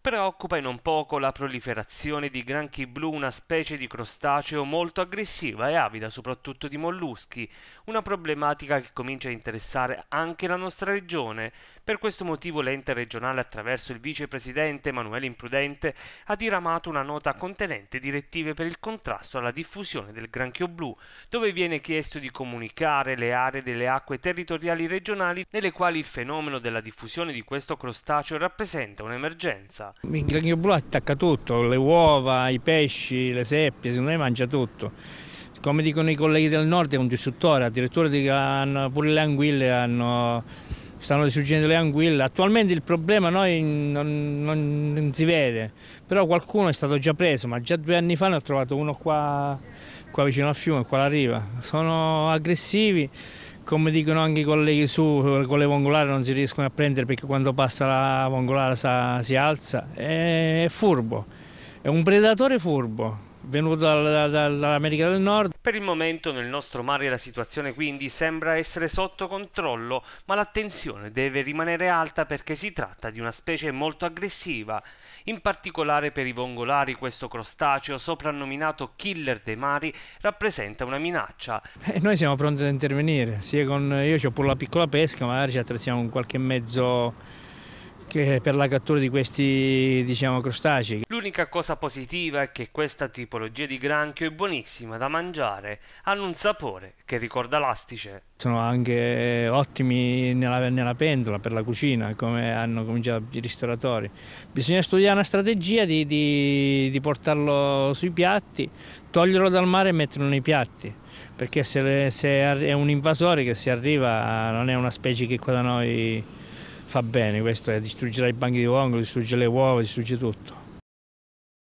Preoccupa in non poco la proliferazione di granchi blu, una specie di crostaceo molto aggressiva e avida soprattutto di molluschi, una problematica che comincia a interessare anche la nostra regione. Per questo motivo l'ente regionale attraverso il vicepresidente Emanuele Imprudente ha diramato una nota contenente direttive per il contrasto alla diffusione del granchio blu, dove viene chiesto di comunicare le aree delle acque territoriali regionali nelle quali il fenomeno della diffusione di questo crostaceo rappresenta un'emergenza. Il granchio blu attacca tutto, le uova, i pesci, le seppie, secondo me mangia tutto. Come dicono i colleghi del nord è un distruttore, addirittura hanno, pure le anguille hanno, stanno distruggendo le anguille. Attualmente il problema noi non, non, non si vede, però qualcuno è stato già preso, ma già due anni fa ne ho trovato uno qua, qua vicino al fiume, qua alla riva. Sono aggressivi come dicono anche i colleghi su, con le vongolari non si riescono a prendere perché quando passa la vongolare si alza, è furbo, è un predatore furbo, venuto dal, dal, dall'America del Nord. Per il momento nel nostro mare la situazione quindi sembra essere sotto controllo, ma l'attenzione deve rimanere alta perché si tratta di una specie molto aggressiva. In particolare per i vongolari questo crostaceo, soprannominato killer dei mari, rappresenta una minaccia. Eh, noi siamo pronti ad intervenire, sia con... io ho pure la piccola pesca, magari ci attrezziamo con qualche mezzo per la cattura di questi diciamo, crostacei. L'unica cosa positiva è che questa tipologia di granchio è buonissima da mangiare, hanno un sapore che ricorda l'astice. Sono anche ottimi nella, nella pentola per la cucina, come hanno cominciato i ristoratori. Bisogna studiare una strategia di, di, di portarlo sui piatti, toglierlo dal mare e metterlo nei piatti perché se, se è un invasore che si arriva non è una specie che qua da noi fa bene questo, distruggerà i banchi di vongolo, distrugge le uova, distrugge tutto.